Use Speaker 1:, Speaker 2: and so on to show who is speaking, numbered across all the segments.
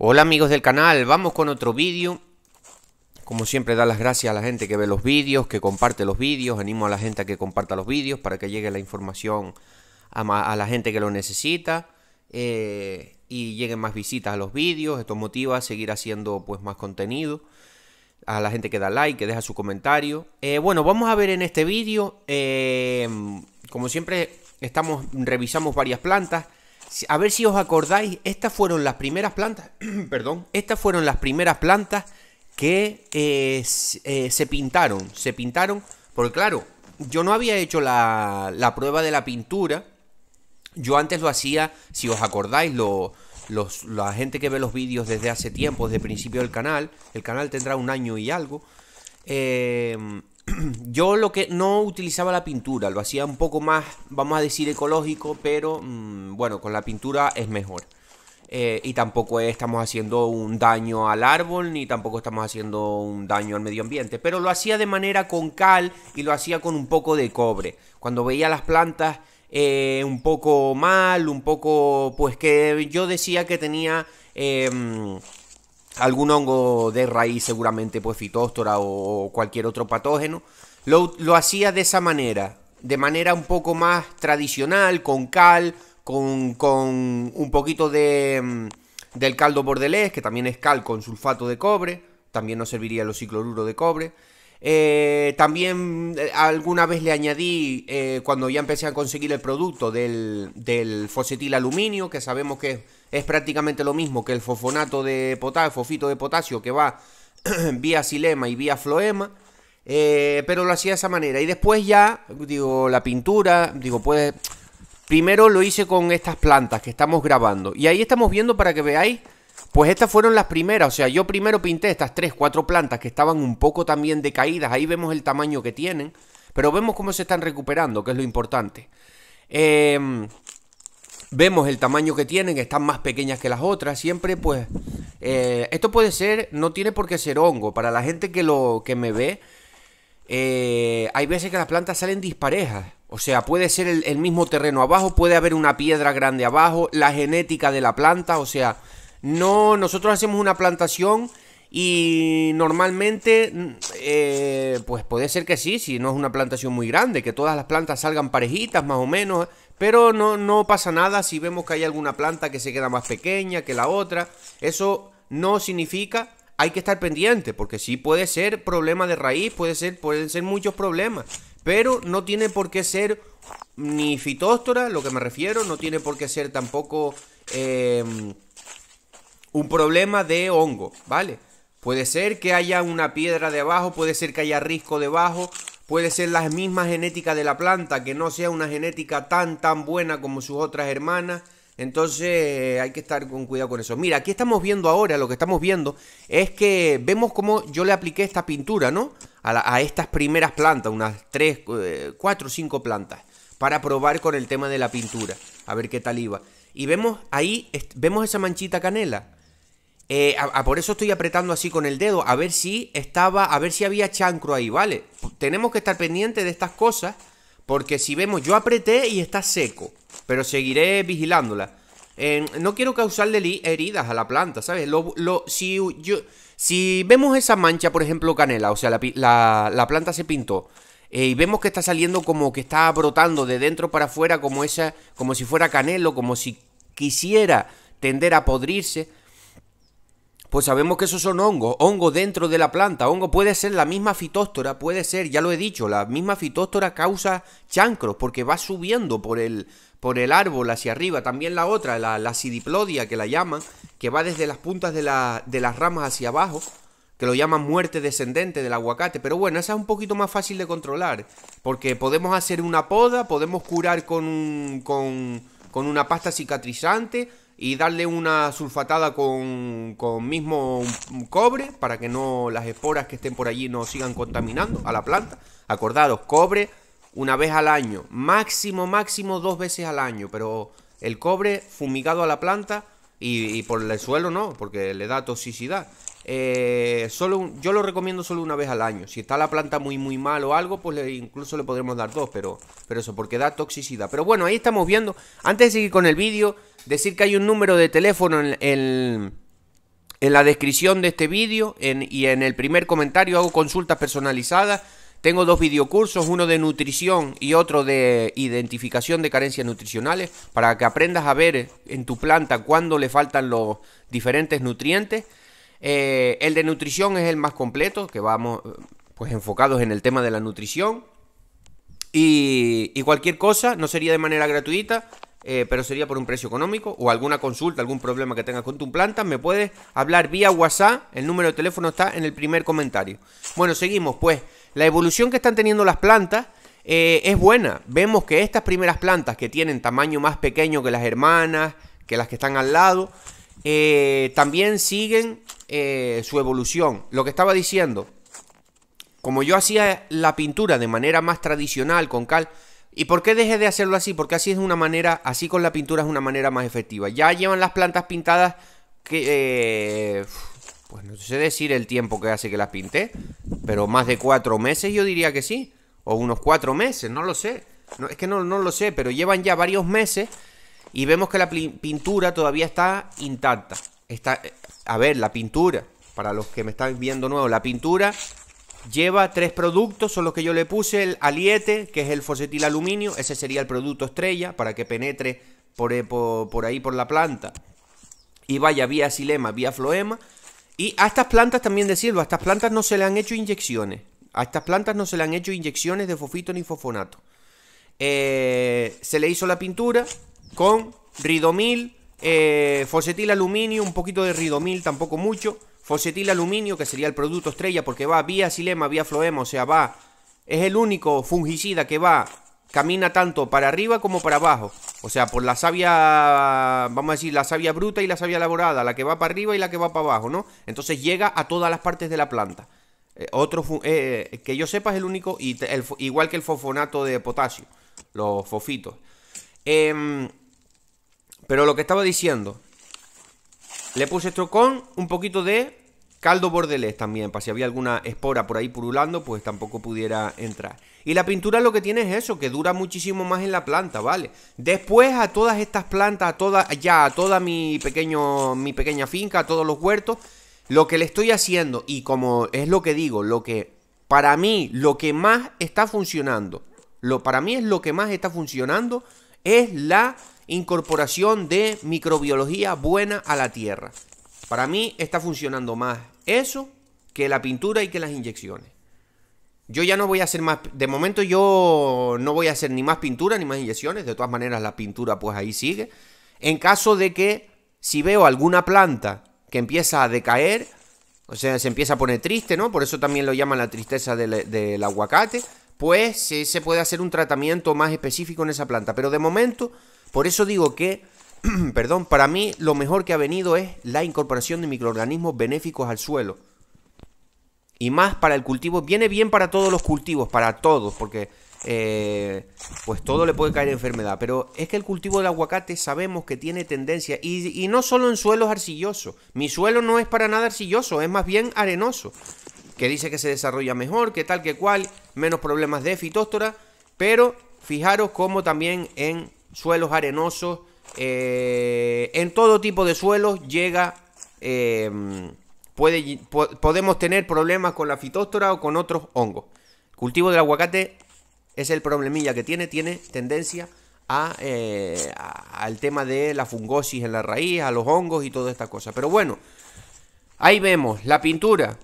Speaker 1: Hola amigos del canal, vamos con otro vídeo. Como siempre, dar las gracias a la gente que ve los vídeos, que comparte los vídeos. Animo a la gente a que comparta los vídeos para que llegue la información a, la gente que lo necesita. Eh, y lleguen más visitas a los vídeos. Esto motiva a seguir haciendo pues, más contenido. A la gente que da like, que deja su comentario. Eh, bueno, vamos a ver en este vídeo. Eh, como siempre, estamos, revisamos varias plantas a ver si os acordáis, estas fueron las primeras plantas, perdón, estas fueron las primeras plantas que eh, eh, se pintaron, se pintaron, porque claro, yo no había hecho la, prueba de la pintura, yo antes lo hacía, si os acordáis, la gente que ve los vídeos desde hace tiempo, desde el principio del canal, el canal tendrá un año y algo, eh, yo lo que no utilizaba la pintura, lo hacía un poco más, vamos a decir, ecológico, pero mm, bueno, con la pintura es mejor. Eh, y tampoco estamos haciendo un daño al árbol, ni tampoco estamos haciendo un daño al medio ambiente. Pero lo hacía de manera con cal y lo hacía con un poco de cobre. Cuando veía las plantas eh, un poco mal, un poco, pues que yo decía que tenía... Em, algún hongo de raíz, seguramente pues fitóstora o cualquier otro patógeno. Lo, hacía de esa manera, de manera un poco más tradicional, con cal, con, con un poquito de, mm, del caldo bordelés, que también es cal con sulfato de cobre, también nos serviría los cicloruro de cobre. Eh, también eh, alguna vez le añadí, eh, cuando ya empecé a conseguir el producto del, fosetil aluminio, que sabemos que es, prácticamente lo mismo que el fosfonato de potasio, fosfito de potasio que va vía silema y vía floema. pero lo hacía de esa manera. Y después ya, digo, la pintura, digo, pues... Primero lo hice con estas plantas que estamos grabando. Y ahí estamos viendo para que veáis pues estas fueron las primeras, o sea, yo primero pinté estas tres, cuatro plantas que estaban un poco también decaídas, ahí vemos el tamaño que tienen, pero vemos cómo se están recuperando, que es lo importante. Em, vemos el tamaño que tienen, están más pequeñas que las otras, siempre pues... Eh, esto puede ser, no tiene por qué ser hongo, para la gente que, lo, que me ve, eh, hay veces que las plantas salen disparejas. O sea, puede ser el mismo terreno abajo, puede haber una piedra grande abajo, la genética de la planta, o sea, no, nosotros hacemos una plantación y normalmente, mm, eh, pues puede ser que sí, si no es una plantación muy grande, que todas las plantas salgan parejitas más o menos, pero no, no pasa nada si vemos que hay alguna planta que se queda más pequeña que la otra. Eso no significa hay que estar pendiente, porque sí puede ser problema de raíz, puede ser, pueden ser muchos problemas, pero no tiene por qué ser ni fitóstora, lo que me refiero, no tiene por qué ser tampoco eh, un problema de hongo, ¿vale? Puede ser que haya una piedra debajo, puede ser que haya risco debajo, puede ser la misma genética de la planta, que no sea una genética tan tan buena como sus otras hermanas. Entonces eh, hay que estar con cuidado con eso. Mira, aquí estamos viendo ahora, lo que estamos viendo es que vemos cómo yo le apliqué esta pintura, ¿no? A, estas primeras plantas, unas 3, 4, 5 plantas, para probar con el tema de la pintura, a ver qué tal iba. Y vemos ahí, vemos esa manchita canela. Eh, por eso estoy apretando así con el dedo, a ver si estaba, a ver si había chancro ahí, ¿vale? Tenemos que estar pendientes de estas cosas, porque si vemos, yo apreté y está seco, pero seguiré vigilándola. no quiero causarle heridas a la planta, ¿sabes? Lo, si, si vemos esa mancha, por ejemplo, canela, o sea, la, planta se pintó, eh, y vemos que está saliendo como que está brotando de dentro para afuera, como, esa, como si fuera canelo, como si quisiera tender a podrirse, pues sabemos que esos son hongos, hongo dentro de la planta, hongo puede ser la misma fitóstora, puede ser, ya lo he dicho, la misma fitóstora causa chancros porque va subiendo por el, por el árbol hacia arriba, también la otra, la, la sidiplodia que la llaman, que va desde las puntas de, la, de las ramas hacia abajo, que lo llaman muerte descendente del aguacate, pero bueno, esa es un poquito más fácil de controlar, porque podemos hacer una poda, podemos curar con, con, con una pasta cicatrizante, y darle una sulfatada con, mismo cobre para que no las esporas que estén por allí no sigan contaminando a la planta. Acordaros, cobre una vez al año, máximo, máximo dos veces al año, pero el cobre fumigado a la planta y por el suelo no, porque le da toxicidad. Eh, solo yo lo recomiendo solo una vez al año. Si está la planta muy muy mal o algo, pues incluso le podremos dar dos, pero, pero eso, porque da toxicidad. Pero bueno, ahí estamos viendo. Antes de seguir con el vídeo, decir que hay un número de teléfono en, en la descripción de este vídeo y en el primer comentario hago consultas personalizadas. Tengo dos videocursos, uno de nutrición y otro de identificación de carencias nutricionales, para que aprendas a ver en tu planta cuándo le faltan los diferentes nutrientes. Eh, el de nutrición es el más completo, que vamos pues enfocados en el tema de la nutrición. Y, cualquier cosa, no sería de manera gratuita, eh, pero sería por un precio económico, o alguna consulta, algún problema que tengas con tu planta, me puedes hablar vía WhatsApp, el número de teléfono está en el primer comentario. Bueno, seguimos, pues la evolución que están teniendo las plantas eh, es buena. Vemos que estas primeras plantas que tienen tamaño más pequeño que las hermanas, que las que están al lado, eh, también siguen eh, su evolución. Lo que estaba diciendo, como yo hacía la pintura de manera más tradicional con cal, ¿y por qué dejé de hacerlo así? Porque así es una manera, así con la pintura es una manera más efectiva. Ya llevan las plantas pintadas que... Eh, pues no sé decir el tiempo que hace que las pinté, pero más de cuatro meses yo diría que sí. O unos cuatro meses, no lo sé. es que no lo sé, pero llevan ya varios meses y vemos que la pintura todavía está intacta. Está, eh, a ver, la pintura, para los que me están viendo nuevo, la pintura lleva tres productos, son los que yo le puse, el aliete, que es el fosetil aluminio, ese sería el producto estrella para que penetre por, eh, por, ahí por la planta y vaya vía silema, vía floema. Y a estas plantas también decirlo, a estas plantas no se le han hecho inyecciones. A estas plantas no se le han hecho inyecciones de fofito ni fofonato. Eh, se le hizo la pintura, con ridomil, eh, fosetil aluminio, un poquito de ridomil, tampoco mucho, fosetil aluminio, que sería el producto estrella, porque va vía silema, vía floema, o sea, va, es el único fungicida que va, camina tanto para arriba como para abajo, o sea, por la savia, vamos a decir, la savia bruta y la savia elaborada, la que va para arriba y la que va para abajo, ¿no? Entonces llega a todas las partes de la planta. Eh, otro, eh, que yo sepa, es el único, igual que el fosfonato de potasio, los fofitos Eh, pero lo que estaba diciendo, le puse con un poquito de caldo bordelés también, para si había alguna espora por ahí purulando, pues tampoco pudiera entrar. Y la pintura lo que tiene es eso, que dura muchísimo más en la planta, ¿vale? Después a todas estas plantas, a todas, ya a toda mi, pequeño, mi pequeña finca, a todos los huertos, lo que le estoy haciendo, y como es lo que digo, lo que para mí, lo que más está funcionando, lo, para mí es lo que más está funcionando, es la incorporación de microbiología buena a la tierra. Para mí está funcionando más eso que la pintura y que las inyecciones. Yo ya no voy a hacer más, de momento yo no voy a hacer ni más pintura ni más inyecciones, de todas maneras la pintura pues ahí sigue. En caso de que si veo alguna planta que empieza a decaer, o sea, se empieza a poner triste, ¿no? Por eso también lo llaman la tristeza del, aguacate, pues se puede hacer un tratamiento más específico en esa planta. Pero de momento por eso digo que, perdón, para mí lo mejor que ha venido es la incorporación de microorganismos benéficos al suelo. Y más para el cultivo, viene bien para todos los cultivos, para todos, porque eh, pues todo le puede caer enfermedad. Pero es que el cultivo del aguacate sabemos que tiene tendencia, y, no solo en suelos arcillosos. Mi suelo no es para nada arcilloso, es más bien arenoso. Que dice que se desarrolla mejor, que tal, que cual, menos problemas de fitóstora. Pero fijaros cómo también en suelos arenosos, eh, en todo tipo de suelos llega... Eh, puede, podemos tener problemas con la fitóstora o con otros hongos. El cultivo del aguacate es el problemilla que tiene, tiene tendencia eh, a, al tema de la fungosis en la raíz, a los hongos y todas estas cosas. Pero bueno, ahí vemos la pintura,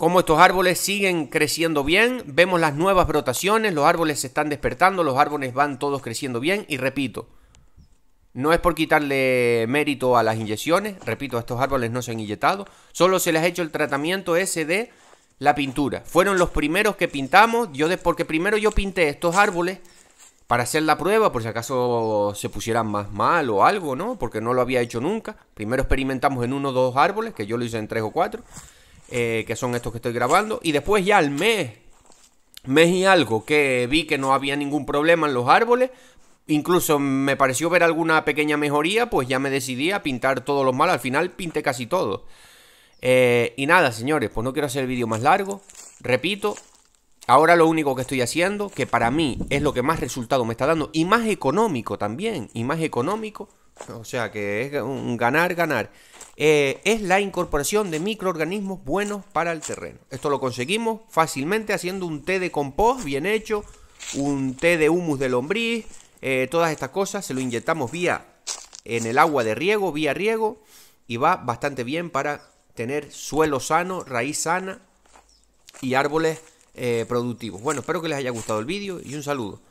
Speaker 1: cómo estos árboles siguen creciendo bien, vemos las nuevas brotaciones, los árboles se están despertando, los árboles van todos creciendo bien y repito, no es por quitarle mérito a las inyecciones, repito, estos árboles no se han inyectado, solo se les ha hecho el tratamiento ese de la pintura. Fueron los primeros que pintamos, yo porque primero yo pinté estos árboles para hacer la prueba, por si acaso se pusieran más mal o algo, ¿no? Porque no lo había hecho nunca. Primero experimentamos en uno o dos árboles, que yo lo hice en tres o cuatro. Eh, que son estos que estoy grabando. Y después ya al mes, mes y algo, que vi que no había ningún problema en los árboles. Incluso me pareció ver alguna pequeña mejoría, pues ya me decidí a pintar todos los malos. Al final pinté casi todo. Eh, y nada, señores, pues no quiero hacer el vídeo más largo. Repito, Ahora lo único que estoy haciendo, que para mí es lo que más resultado me está dando, y más económico también, y más económico, o sea que es un ganar, ganar. Eh, es la incorporación de microorganismos buenos para el terreno. Esto lo conseguimos fácilmente haciendo un té de compost bien hecho, un té de humus de lombriz, eh, todas estas cosas, se lo inyectamos vía en el agua de riego, vía riego, y va bastante bien para tener suelo sano, raíz sana y árboles eh, productivos. Bueno, espero que les haya gustado el vídeo y un saludo.